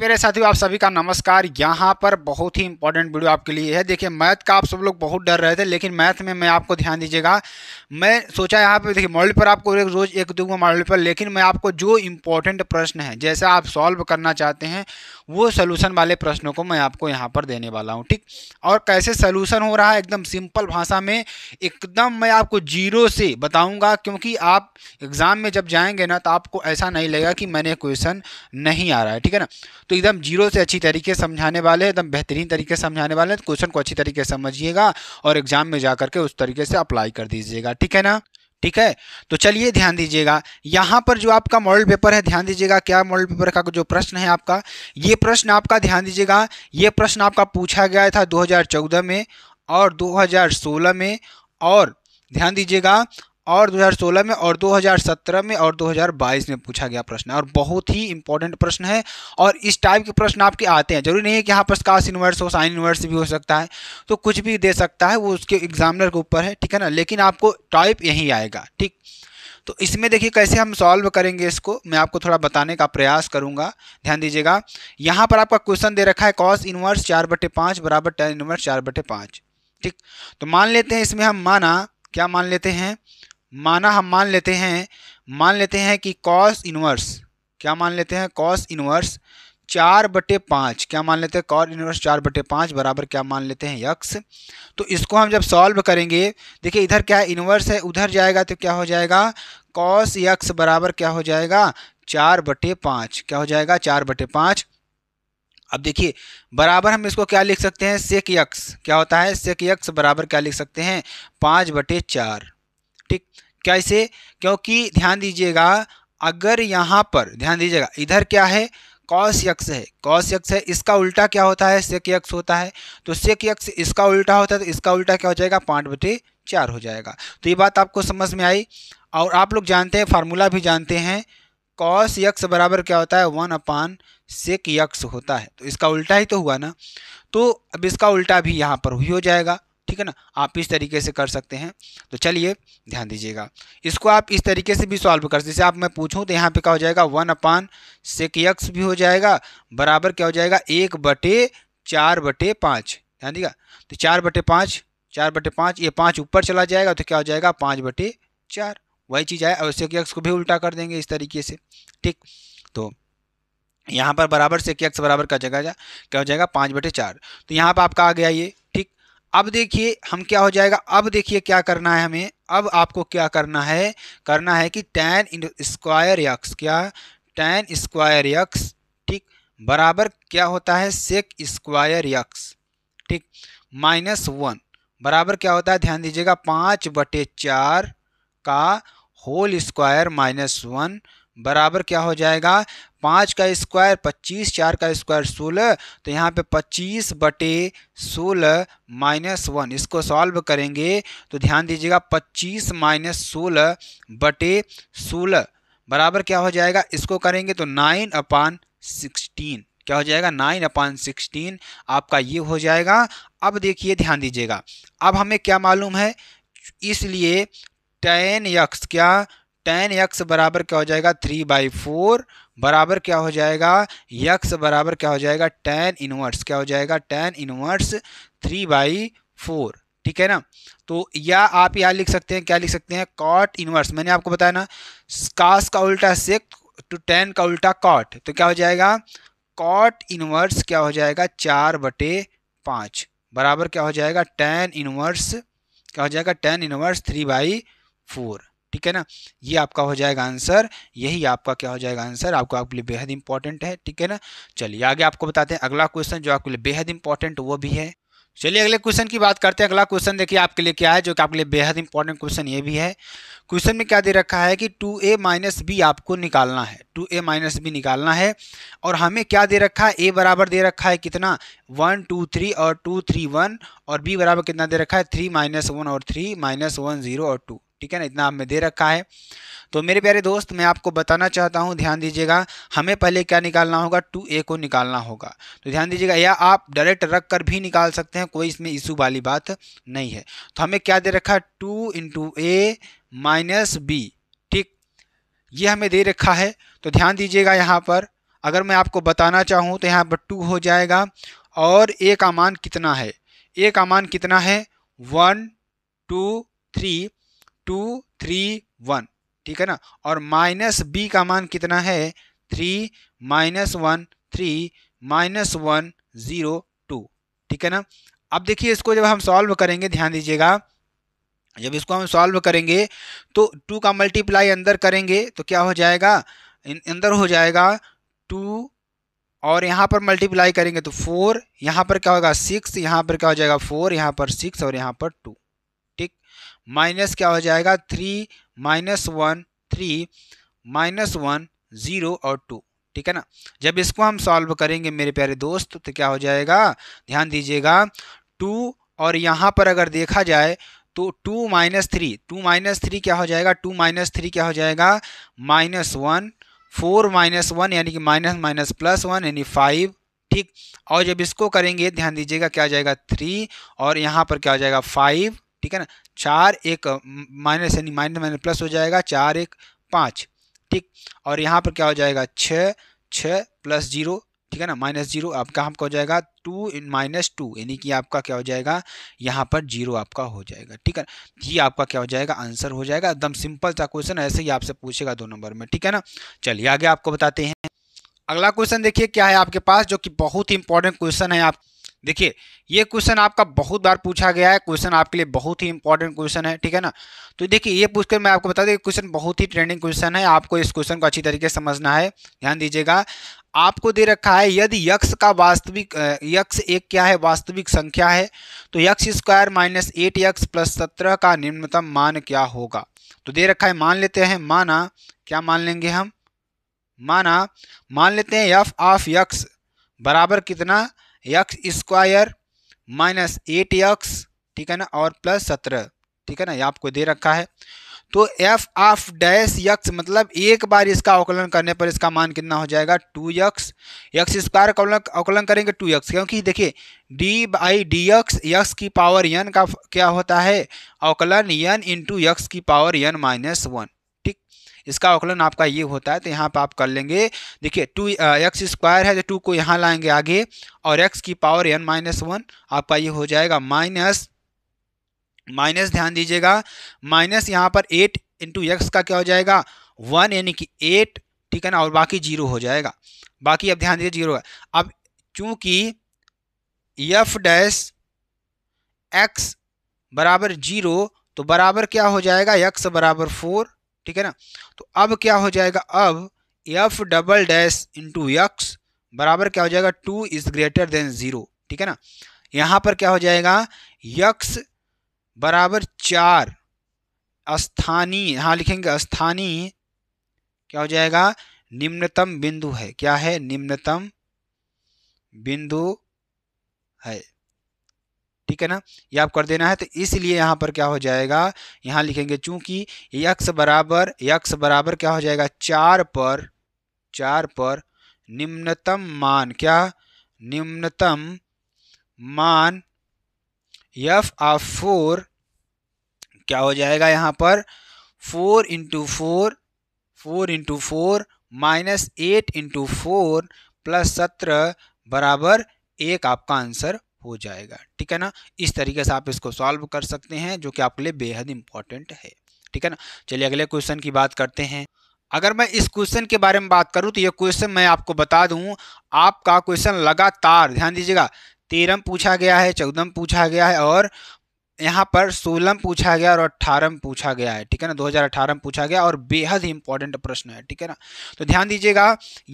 मेरे साथियों आप सभी का नमस्कार यहाँ पर बहुत ही इंपॉर्टेंट वीडियो आपके लिए है देखिए मैथ का आप सब लोग बहुत डर रहे थे लेकिन मैथ में मैं आपको ध्यान दीजिएगा मैं सोचा यहाँ पे देखिए मॉडल पर आपको एक रोज़ एक दो मॉडल पर लेकिन मैं आपको जो इंपॉर्टेंट प्रश्न है जैसे आप सॉल्व करना चाहते हैं वो सोल्यूशन वाले प्रश्नों को मैं आपको यहाँ पर देने वाला हूँ ठीक और कैसे सोल्यूशन हो रहा है एकदम सिंपल भाषा में एकदम मैं आपको जीरो से बताऊँगा क्योंकि आप एग्ज़ाम में जब जाएंगे ना तो आपको ऐसा नहीं लगेगा कि मैंने क्वेश्चन नहीं आ रहा है ठीक है ना तो एकदम जीरो से अच्छी तरीके समझाने वाले एकदम बेहतरीन तरीके से समझाने वाले हैं तो क्वेश्चन को अच्छी तरीके से समझिएगा और एग्ज़ाम में जा करके उस तरीके से अप्लाई कर दीजिएगा ठीक है ना ठीक है तो चलिए ध्यान दीजिएगा यहाँ पर जो आपका मॉडल पेपर है ध्यान दीजिएगा क्या मॉडल पेपर का जो प्रश्न है आपका ये प्रश्न आपका ध्यान दीजिएगा ये प्रश्न आपका पूछा गया था 2014 में और 2016 में और ध्यान दीजिएगा और 2016 में और 2017 में और 2022 में पूछा गया प्रश्न और बहुत ही इंपॉर्टेंट प्रश्न है और इस टाइप के प्रश्न आपके आते हैं जरूरी नहीं है कि यहाँ पर काश यूनिवर्स हो साइन यूनिवर्स भी हो सकता है तो कुछ भी दे सकता है वो उसके एग्जामिनर के ऊपर है ठीक है ना लेकिन आपको टाइप यहीं आएगा ठीक तो इसमें देखिए कैसे हम सॉल्व करेंगे इसको मैं आपको थोड़ा बताने का प्रयास करूंगा ध्यान दीजिएगा यहाँ पर आपका क्वेश्चन दे रखा है कॉस इनवर्स चार बटे पाँच बराबर टेन इनवर्स चार बटे पाँच ठीक तो मान लेते हैं इसमें हम माना क्या मान लेते हैं माना हम मान लेते हैं मान लेते हैं कि कॉस इनवर्स क्या मान लेते हैं कॉस इनवर्स चार बटे पाँच क्या मान लेते हैं कॉस इनवर्स चार बटे पाँच बराबर क्या मान लेते हैं यक्स तो इसको हम जब सॉल्व करेंगे देखिए इधर क्या है इनवर्स है उधर जाएगा तो क्या हो जाएगा कॉस यक्स बराबर क्या हो जाएगा चार बटे पाँच क्या हो जाएगा चार बटे पाँच अब देखिए बराबर हम इसको क्या लिख सकते हैं सेक यक्स क्या होता है सेक यक्स बराबर क्या लिख सकते हैं पाँच बटे चार ठीक कैसे क्योंकि ध्यान दीजिएगा अगर यहाँ पर ध्यान दीजिएगा इधर क्या है कॉस यक्ष है कॉस यक्ष है इसका उल्टा क्या होता है सेक यक्ष होता है तो सेक यक्ष इसका उल्टा होता है तो इसका उल्टा क्या हो जाएगा पाँच बटे चार हो जाएगा तो ये बात आपको समझ में आई और आप लोग जानते हैं फार्मूला भी जानते हैं कॉस यक्ष बराबर क्या होता है वन अपान सेक यक्ष होता है तो इसका उल्टा ही तो हुआ ना तो अब इसका उल्टा भी यहाँ पर ही हो जाएगा ठीक है ना आप इस तरीके से कर सकते हैं तो चलिए ध्यान दीजिएगा इसको आप इस तरीके से भी सॉल्व कर जैसे आप मैं पूछूं तो यहाँ पे क्या हो जाएगा वन अपान सेक यक्स भी हो जाएगा बराबर क्या हो जाएगा एक बटे चार बटे पाँच ध्यान दीजिएगा तो चार बटे पाँच चार बटे पाँच ये पाँच ऊपर चला जाएगा तो क्या हो जाएगा पाँच बटे चार वही चीज़ आए और सेक यक्स को भी उल्टा कर देंगे इस तरीके से ठीक तो यहाँ पर बराबर सेक यक्स बराबर का जगह क्या हो जाएगा पाँच बटे चार तो यहाँ पर आपका आ गया ये अब देखिए हम क्या हो जाएगा अब देखिए क्या करना है हमें अब आपको क्या करना है करना है कि टेन स्क्वायर यक्स क्या टेन स्क्वायर यक्स ठीक बराबर क्या होता है सेक स्क्वायर यक्स ठीक माइनस वन बराबर क्या होता है ध्यान दीजिएगा पाँच बटे चार का होल स्क्वायर माइनस वन बराबर क्या हो जाएगा पाँच का स्क्वायर पच्चीस चार का स्क्वायर सोलह तो यहाँ पे पच्चीस बटे सोलह माइनस वन इसको सॉल्व करेंगे तो ध्यान दीजिएगा पच्चीस माइनस सोलह बटे सोलह बराबर क्या हो जाएगा इसको करेंगे तो नाइन अपान सिक्सटीन क्या हो जाएगा नाइन अपान सिक्सटीन आपका ये हो जाएगा अब देखिए ध्यान दीजिएगा अब हमें क्या मालूम है इसलिए टेन यक्स क्या टेन यक्स बराबर क्या हो जाएगा थ्री बाई फोर बराबर क्या हो जाएगा यक्स बराबर क्या हो जाएगा टेन इनवर्स क्या हो जाएगा tan inverse three by four ठीक है ना तो या आप यहाँ लिख सकते हैं क्या लिख सकते हैं कॉट इनवर्स मैंने आपको बताया ना कास का उल्टा सिक टू टेन का उल्टा कॉट तो क्या हो जाएगा कॉट इनवर्स क्या हो जाएगा चार बटे पाँच बराबर क्या हो जाएगा टेन इनवर्स क्या हो जाएगा tan inverse three by four ठीक है ना ये आपका हो जाएगा आंसर यही आपका क्या हो जाएगा आंसर आपको आपके लिए बेहद इंपॉर्टेंट है ठीक है ना चलिए आगे आपको बताते हैं अगला क्वेश्चन जो आपके लिए बेहद इंपॉर्टेंट वो भी है चलिए अगले क्वेश्चन की बात करते हैं अगला क्वेश्चन देखिए आपके लिए क्या है जो कि आपके लिए बेहद इंपॉर्टेंट क्वेश्चन ये भी है क्वेश्चन में क्या दे रखा है कि टू ए माइनस बी आपको निकालना है टू ए माइनस बी निकालना है और हमें क्या दे रखा है ए बराबर दे रखा है कितना वन टू थ्री और टू थ्री वन और बी बराबर कितना दे रखा है थ्री माइनस वन और थ्री माइनस वन जीरो और टू ठीक है ना इतना हमें दे रखा है तो मेरे प्यारे दोस्त मैं आपको बताना चाहता हूँ ध्यान दीजिएगा हमें पहले क्या निकालना होगा टू ए को निकालना होगा तो ध्यान दीजिएगा या आप डायरेक्ट रख कर भी निकाल सकते हैं कोई इसमें इशू वाली बात नहीं है तो हमें क्या दे रखा है two into A minus B ठीक ये हमें दे रखा है तो ध्यान दीजिएगा यहाँ पर अगर मैं आपको बताना चाहूँ तो यहाँ पर टू हो जाएगा और ए का मान कितना है ए का मान कितना है one two three two three one ठीक है ना और माइनस बी का मान कितना है three minus one three minus one zero two ठीक है ना अब देखिए इसको जब हम सॉल्व करेंगे ध्यान दीजिएगा जब इसको हम सॉल्व करेंगे तो टू का मल्टीप्लाई अंदर करेंगे तो क्या हो जाएगा अंदर हो जाएगा टू और यहाँ पर मल्टीप्लाई करेंगे तो फोर यहाँ पर क्या होगा सिक्स यहाँ पर क्या हो जाएगा फोर यहाँ पर सिक्स और यहाँ पर टू माइनस क्या हो जाएगा three minus one three minus one zero और टू ठीक है ना जब इसको हम सॉल्व करेंगे मेरे प्यारे दोस्त तो क्या हो जाएगा ध्यान दीजिएगा टू और यहाँ पर अगर देखा जाए तो two minus three two minus three क्या हो जाएगा टू माइनस थ्री क्या हो जाएगा minus one four minus one यानी कि माइनस माइनस प्लस वन यानी फाइव ठीक और जब इसको करेंगे ध्यान दीजिएगा क्या हो जाएगा थ्री और यहाँ पर क्या हो जाएगा फाइव ठीक है ना चार एक माइनस यानी माइनस माइनस प्लस हो जाएगा चार एक पाँच ठीक और यहाँ पर क्या हो जाएगा छः छः प्लस जीरो ठीक है ना माइनस जीरो आपका हमको हो जाएगा टू इन माइनस टू यानी कि आपका क्या हो जाएगा यहाँ पर जीरो आपका हो जाएगा ठीक है ये आपका क्या हो जाएगा आंसर हो जाएगा एकदम सिंपल सा क्वेश्चन ऐसे ही आपसे पूछेगा दो नंबर में ठीक है ना चलिए आगे आपको बताते हैं अगला क्वेश्चन देखिए क्या है आपके पास जो कि बहुत ही इंपॉर्टेंट क्वेश्चन है आप देखिए ये क्वेश्चन आपका बहुत बार पूछा गया है क्वेश्चन आपके लिए बहुत ही इंपॉर्टेंट क्वेश्चन है ठीक है ना तो देखिए ये पूछकर मैं आपको बता दें क्वेश्चन बहुत ही ट्रेंडिंग क्वेश्चन है आपको इस क्वेश्चन को अच्छी तरीके से समझना है ध्यान दीजिएगा आपको दे रखा है यदि यक्ष का वास्तविक यक्ष एक क्या है वास्तविक संख्या है तो X square minus eight X plus सत्रह का निम्नतम मान क्या होगा तो दे रखा है मान लेते हैं माना क्या मान लेंगे हम माना मान लेते हैं एफ ऑफ यक्स बराबर कितना X square minus eight X ठीक है ना और प्लस सत्रह ठीक है ना ये आपको दे रखा है तो एफ ऑफ डैश यक्स मतलब एक बार इसका अवकलन करने पर इसका मान कितना हो जाएगा टू यक्स यक्स स्क्वायर का अवकलन करेंगे टू यक्स क्योंकि देखिए D by D X X की पावर यन का क्या होता है अवकलन यन इंटू यक्स की पावर यन माइनस वन इसका अवकलन आपका ये होता है तो यहाँ पर आप कर लेंगे देखिए टू एक्स स्क्वायर है तो टू को यहाँ लाएंगे आगे और एक्स की पावर एन माइनस वन आपका ये हो जाएगा माइनस माइनस ध्यान दीजिएगा माइनस यहाँ पर एट इंटू एक्स का क्या हो जाएगा वन यानी कि एट ठीक है ना और बाकी जीरो हो जाएगा बाकी अब ध्यान दीजिए जीरो है अब चूंकि एफ डैश एक्स बराबर जीरो तो बराबर क्या हो जाएगा एक्स बराबर फोर ठीक है ना तो अब क्या हो जाएगा अब F double dash into X बराबर क्या हो जाएगा two is greater than zero ठीक है ना यहाँ पर क्या हो जाएगा यक्स बराबर चार स्थानीय यहाँ लिखेंगे स्थानीय क्या हो जाएगा निम्नतम बिंदु है क्या है निम्नतम बिंदु है ठीक है ना ये आप कर देना है तो इसलिए यहाँ पर क्या हो जाएगा यहाँ लिखेंगे चूंकि यक्स बराबर यक्स बराबर क्या हो जाएगा चार पर चार पर निम्नतम मान क्या निम्नतम मान यफ ऑफ फोर क्या हो जाएगा यहाँ पर four into four four into four minus eight into four plus सत्रह बराबर एक आपका आंसर हो जाएगा ठीक है ना इस तरीके से आप इसको सॉल्व कर सकते हैं जो कि आपके लिए बेहद इंपॉर्टेंट है ठीक है ना चलिए अगले क्वेश्चन की बात करते हैं अगर मैं इस क्वेश्चन के बारे में बात करूं तो यह क्वेश्चन मैं आपको बता दूं आपका क्वेश्चन लगातार ध्यान दीजिएगा तेरह पूछा गया है चौदह पूछा गया है और यहाँ पर सोलह पूछा गया और अट्ठारह पूछा गया है ठीक है ना 2018 पूछा गया और बेहद इंपॉर्टेंट प्रश्न है ठीक है ना तो ध्यान दीजिएगा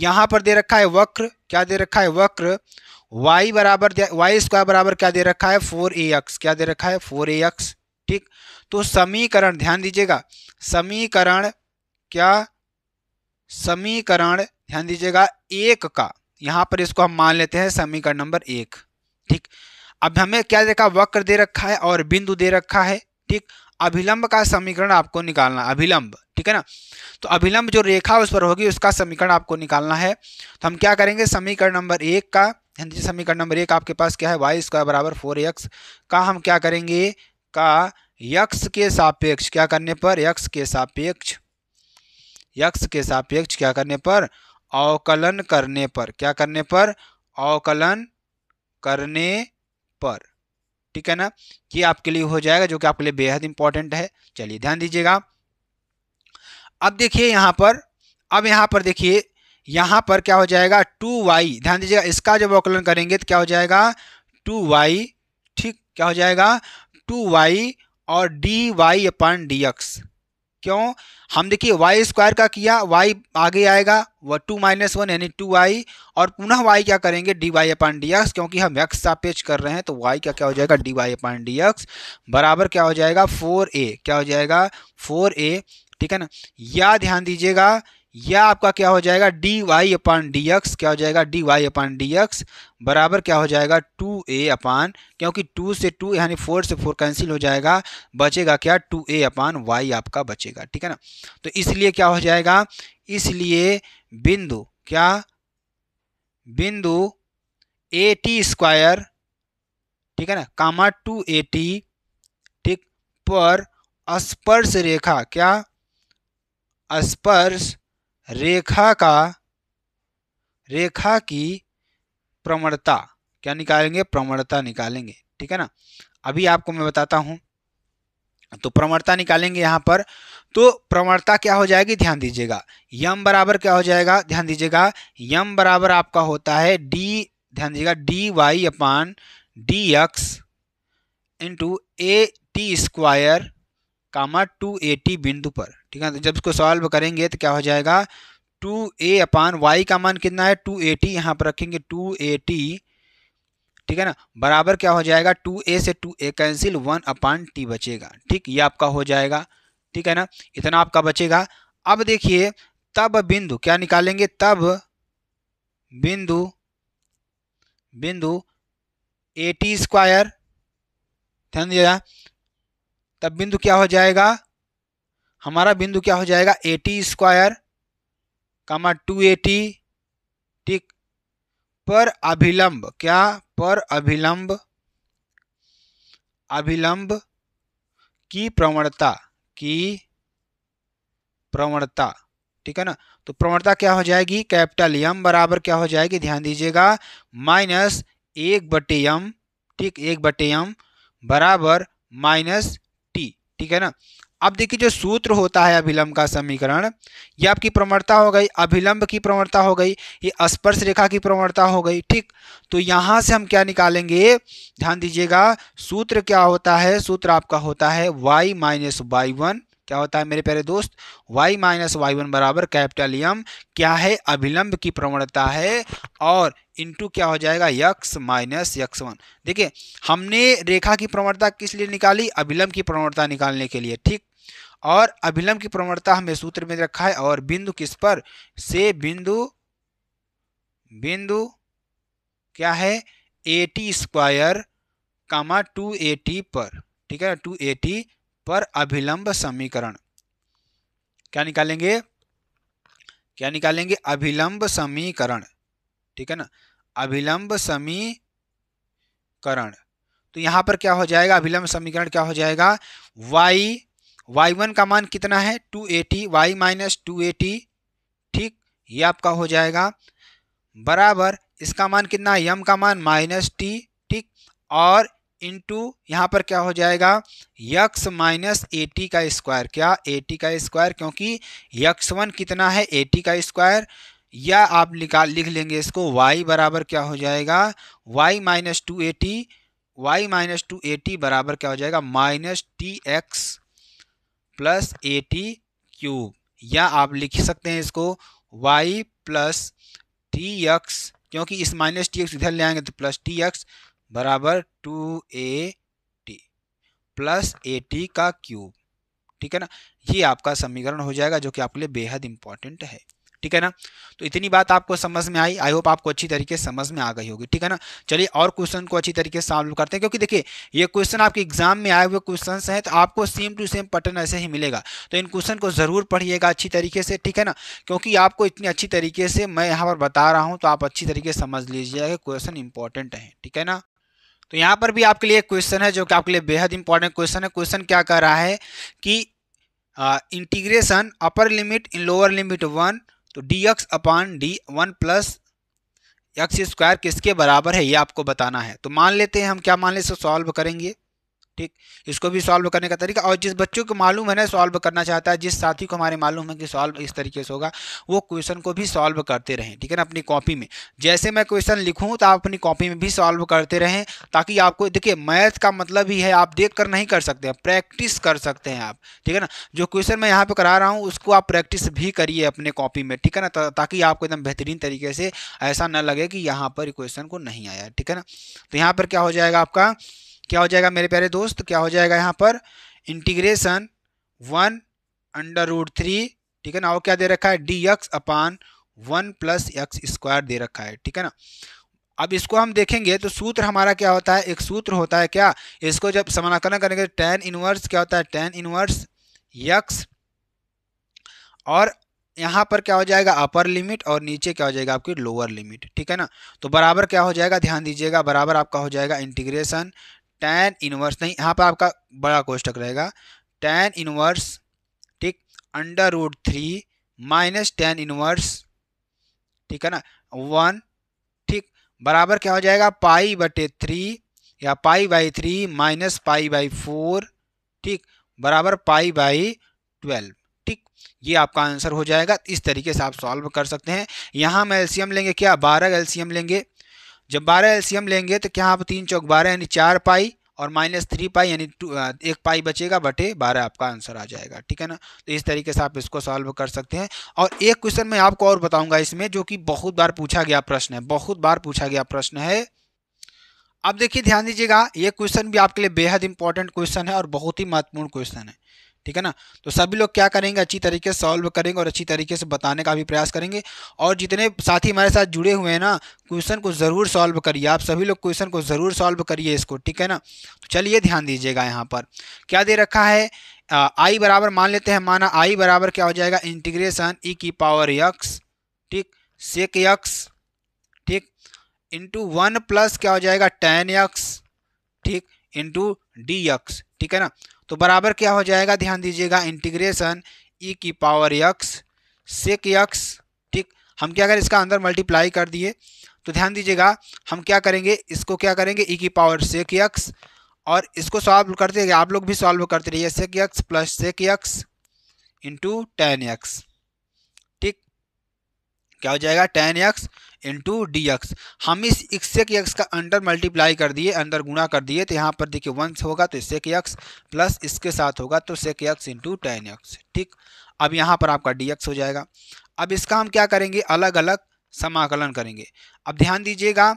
यहाँ पर दे रखा है वक्र क्या दे रखा है वक्र वाई बराबर वाई स्क्वायर बराबर क्या दे रखा है फोर ए एक्स क्या दे रखा है फोर ए एक्स ठीक तो समीकरण ध्यान दीजिएगा समीकरण क्या समीकरण ध्यान दीजिएगा एक का यहां पर इसको हम मान लेते हैं समीकरण नंबर एक ठीक अब हमें क्या देखा वक्र दे रखा है और बिंदु दे रखा है ठीक अभिलंब का समीकरण आपको निकालना अभिलंब ठीक है ना तो अभिलंब जो रेखा उस पर होगी उसका समीकरण आपको निकालना है तो हम क्या करेंगे समीकरण नंबर एक का यानी समीकरण नंबर एक आपके पास क्या है वाई स्क्वायर बराबर फोर एक्स का हम क्या करेंगे का यक्स के सापेक्ष क्या करने पर यक्स के सापेक्ष यक्स के सापेक्ष क्या करने पर अवकलन करने पर क्या करने पर अवकलन करने पर ठीक है ना ये आपके लिए हो जाएगा जो कि आपके लिए बेहद इंपॉर्टेंट है चलिए ध्यान दीजिएगा अब देखिए यहां पर अब यहां पर देखिए यहाँ पर क्या हो जाएगा टू वाई ध्यान दीजिएगा इसका जब अवकलन करेंगे तो क्या हो जाएगा टू वाई ठीक क्या हो जाएगा टू वाई और D Y upon D X क्यों हम देखिए वाई स्क्वायर का किया वाई आगे आएगा वह टू माइनस वन यानी टू वाई और पुनः वाई क्या करेंगे D Y upon D X क्योंकि हम एक्स सापेक्ष कर रहे हैं तो वाई का क्या हो जाएगा D Y upon D X बराबर क्या हो जाएगा फोर ए क्या हो जाएगा फोर ए ठीक है ना या ध्यान दीजिएगा या आपका क्या हो जाएगा D Y upon D X क्या हो जाएगा D Y upon D X बराबर क्या हो जाएगा टू ए अपान क्योंकि टू से टू यानी फोर से फोर कैंसिल हो जाएगा बचेगा क्या टू ए अपान वाई आपका बचेगा ठीक है ना तो इसलिए क्या हो जाएगा इसलिए बिंदु क्या बिंदु ए टी स्क्वायर ठीक है ना कामा टू ए टी ठीक पर स्पर्श रेखा क्या स्पर्श रेखा का रेखा की प्रमणता क्या निकालेंगे प्रमणता निकालेंगे ठीक है ना अभी आपको मैं बताता हूं तो प्रमणता निकालेंगे यहाँ पर तो प्रमणता क्या हो जाएगी ध्यान दीजिएगा यम बराबर क्या हो जाएगा ध्यान दीजिएगा यम बराबर आपका होता है डी ध्यान दीजिएगा D Y upon D X into A T square comma two A T बिंदु पर ठीक है तो जब इसको सॉल्व करेंगे तो क्या हो जाएगा टू ए अपान वाई का मान कितना है टू एटी यहाँ पर रखेंगे टू टी ठीक है ना बराबर क्या हो जाएगा टू ए से two A cancel one upon T बचेगा ठीक ये आपका हो जाएगा ठीक है ना इतना आपका बचेगा अब देखिए तब बिंदु क्या निकालेंगे तब बिंदु बिंदु ए टी स्क्वायर ध्यान दिया तब बिंदु क्या हो जाएगा हमारा बिंदु क्या हो जाएगा A T square comma two T ठीक पर अभिलंब क्या पर अभिलंब अभिलंब की प्रवणता की प्रवणता ठीक है ना तो प्रवणता क्या हो जाएगी कैपिटल यम बराबर क्या हो जाएगी ध्यान दीजिएगा माइनस एक बटे यम ठीक एक बटे यम बराबर माइनस टी ठीक है ना अब देखिए जो सूत्र होता है अभिलंब का समीकरण ये आपकी प्रवणता हो गई अभिलंब की प्रवणता हो गई ये स्पर्श रेखा की प्रवणता हो गई ठीक तो यहाँ से हम क्या निकालेंगे ध्यान दीजिएगा सूत्र क्या होता है सूत्र आपका होता है वाई माइनस वाई वन क्या होता है मेरे प्यारे दोस्त y माइनस वाई वन बराबर कैपिटल यम क्या है अभिलंब की प्रवणता है और इंटू क्या हो जाएगा यक्स माइनस यक्स वन देखिए हमने रेखा की प्रवणता किस लिए निकाली अभिलंब की प्रवणता निकालने के लिए ठीक और अभिलंब की प्रवणता हमें सूत्र में रखा है और बिंदु किस पर से बिंदु बिंदु क्या है A T square comma two T पर ठीक है टू एटी पर अभिलंब समीकरण क्या निकालेंगे क्या निकालेंगे अभिलंब समीकरण ठीक है ना अभिलंब समीकरण तो यहां पर क्या हो जाएगा अभिलंब समीकरण क्या हो जाएगा y y1 का मान कितना है 280 एटी वाई माइनस टू ठीक ये आपका हो जाएगा बराबर इसका मान कितना है यम का मान माइनस टी ठीक और इंटू यहाँ पर क्या हो जाएगा यक्स माइनस एटी का स्क्वायर क्या एटी का स्क्वायर क्योंकि यक्स वन कितना है एटी का स्क्वायर या आप निकाल लिख लेंगे इसको y बराबर क्या हो जाएगा y minus two A T Y minus two A T बराबर क्या हो जाएगा minus T X plus A T cube या आप लिख सकते हैं इसको y प्लस टी एक्स क्योंकि इस माइनस टी एक्स इधर ले आएंगे तो प्लस टी एक्स बराबर two A T plus A T का क्यूब ठीक है ना ये आपका समीकरण हो जाएगा जो कि आपके लिए बेहद इंपॉर्टेंट है ठीक है ना तो इतनी बात आपको समझ में आई आई होप आपको अच्छी तरीके से समझ में आ गई होगी ठीक है ना चलिए और क्वेश्चन को अच्छी तरीके से सॉल्व करते हैं क्योंकि देखिए ये क्वेश्चन आपके एग्जाम में आए हुए क्वेश्चन हैं तो आपको सेम टू सेम पैटर्न ऐसे ही मिलेगा तो इन क्वेश्चन को जरूर पढ़िएगा अच्छी तरीके से ठीक है ना क्योंकि आपको इतनी अच्छी तरीके से मैं यहाँ पर बता रहा हूँ तो आप अच्छी तरीके से समझ लीजिएगा क्वेश्चन इंपॉर्टेंट है ठीक है ना तो यहाँ पर भी आपके लिए एक क्वेश्चन है जो कि आपके लिए बेहद इंपॉर्टेंट क्वेश्चन है क्वेश्चन क्या कह रहा है कि integration upper limit in lower limit one तो D X upon D one plus X square किसके बराबर है ये आपको बताना है तो मान लेते हैं हम क्या मान लेते सॉल्व करेंगे ठीक इसको भी सॉल्व करने का तरीका और जिस बच्चों को मालूम है ना सॉल्व करना चाहता है जिस साथी को हमारे मालूम है कि सॉल्व इस तरीके से होगा वो क्वेश्चन को भी सॉल्व करते रहें ठीक है ना अपनी कॉपी में जैसे मैं क्वेश्चन लिखूँ तो आप अपनी कॉपी में भी सॉल्व करते रहें ताकि आपको देखिए मैथ का मतलब ही है आप देख कर नहीं कर सकते प्रैक्टिस कर सकते हैं आप ठीक है ना जो क्वेश्चन मैं यहाँ पर करा रहा हूँ उसको आप प्रैक्टिस भी करिए अपने कॉपी में ठीक है ना ताकि आपको एकदम बेहतरीन तरीके से ऐसा ना लगे कि यहाँ पर क्वेश्चन को नहीं आया ठीक है ना तो यहाँ पर क्या हो जाएगा आपका क्या हो जाएगा मेरे प्यारे दोस्त क्या हो जाएगा यहाँ पर integration one under root three ठीक है ना और क्या दे रखा है D X upon one plus X square दे रखा है ठीक है ना अब इसको हम देखेंगे तो सूत्र हमारा क्या होता है एक सूत्र होता है क्या इसको जब समानाकरण करेंगे टेन तो इनवर्स क्या होता है टेन इनवर्स यक्स और यहाँ पर क्या हो जाएगा अपर लिमिट और नीचे क्या हो जाएगा आपकी लोअर लिमिट ठीक है ना तो बराबर क्या हो जाएगा ध्यान दीजिएगा बराबर आपका हो जाएगा इंटीग्रेशन टेन इनवर्स नहीं यहाँ पर आपका बड़ा कोष्टक रहेगा टेन इनवर्स ठीक under root three minus tan inverse ठीक है ना वन ठीक बराबर क्या हो जाएगा पाई बटे थ्री या pi by three minus pi by four ठीक बराबर पाई बाई ट्वेल्व ठीक ये आपका आंसर हो जाएगा इस तरीके से आप सॉल्व कर सकते हैं यहाँ हम एल्सियम लेंगे क्या बारह एल्सियम लेंगे जब बारह एलसीएम लेंगे तो क्या आप तीन चौक बारह यानी चार पाई और माइनस थ्री पाई यानी टू एक पाई बचेगा बटे बारह आपका आंसर आ जाएगा ठीक है ना तो इस तरीके से आप इसको सॉल्व कर सकते हैं और एक क्वेश्चन मैं आपको और बताऊंगा इसमें जो कि बहुत बार पूछा गया प्रश्न है बहुत बार पूछा गया प्रश्न है अब देखिए ध्यान दीजिएगा ये क्वेश्चन भी आपके लिए बेहद इंपॉर्टेंट क्वेश्चन है और बहुत ही महत्वपूर्ण क्वेश्चन है ठीक है ना तो सभी लोग क्या करेंगे अच्छी तरीके से सॉल्व करेंगे और अच्छी तरीके से बताने का भी प्रयास करेंगे और जितने साथी हमारे साथ जुड़े हुए हैं ना क्वेश्चन को ज़रूर सॉल्व करिए आप सभी लोग क्वेश्चन को ज़रूर सॉल्व करिए इसको ठीक है ना तो चलिए ध्यान दीजिएगा यहाँ पर क्या दे रखा है आई बराबर मान लेते हैं माना आई बराबर क्या हो जाएगा इंटीग्रेशन ई e की पावर यक्स ठीक सेक यक्स ठीक इंटू वन प्लस क्या हो जाएगा टेन यक्स ठीक इंटू डी यक्स ठीक है ना तो बराबर क्या हो जाएगा ध्यान दीजिएगा इंटीग्रेशन ई e की पावर यक्स सेक यक्स ठीक हम क्या अगर इसका अंदर मल्टीप्लाई कर दिए तो ध्यान दीजिएगा हम क्या करेंगे इसको क्या करेंगे ई e की पावर सेक यक्स और इसको सॉल्व करते रहिए आप लोग भी सॉल्व करते रहिए sec x plus sec x into tan x क्या हो जाएगा tan x into d x हम इस सेक एक्स का अंडर मल्टीप्लाई कर दिए अंदर गुणा कर दिए तो यहाँ पर देखिए वंस होगा तो सेक एक्स प्लस इसके साथ होगा तो sec x into tan x ठीक अब यहाँ पर आपका डी एक्स हो जाएगा अब इसका हम क्या करेंगे अलग अलग समाकलन करेंगे अब ध्यान दीजिएगा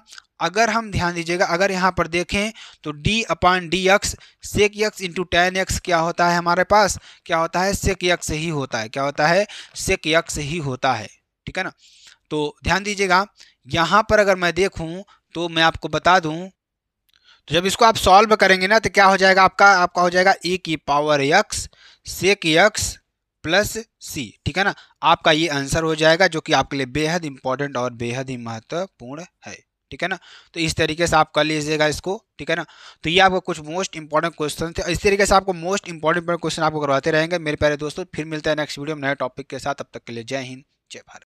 अगर हम ध्यान दीजिएगा अगर यहाँ पर देखें तो d upon D x sec x into tan x क्या होता है हमारे पास क्या होता है सेक एक्स ही होता है क्या होता है सेक एक्स ही होता है ठीक है ना तो ध्यान दीजिएगा यहाँ पर अगर मैं देखूँ तो मैं आपको बता दूँ तो जब इसको आप सॉल्व करेंगे ना तो क्या हो जाएगा आपका आपका हो जाएगा ए की power x sec x plus c ठीक है ना आपका ये आंसर हो जाएगा जो कि आपके लिए बेहद इंपॉर्टेंट और बेहद ही महत्वपूर्ण है ठीक है ना तो इस तरीके से आप कर लीजिएगा इसको ठीक है ना तो ये आपको कुछ मोस्ट इंपॉर्टेंट क्वेश्चन थे इस तरीके से आपको मोस्ट इंपॉर्टेंट क्वेश्चन आपको करवाते रहेंगे मेरे प्यारे दोस्तों फिर मिलता है नेक्स्ट वीडियो में नए टॉपिक के साथ अब तक के लिए जय हिंद जय भारत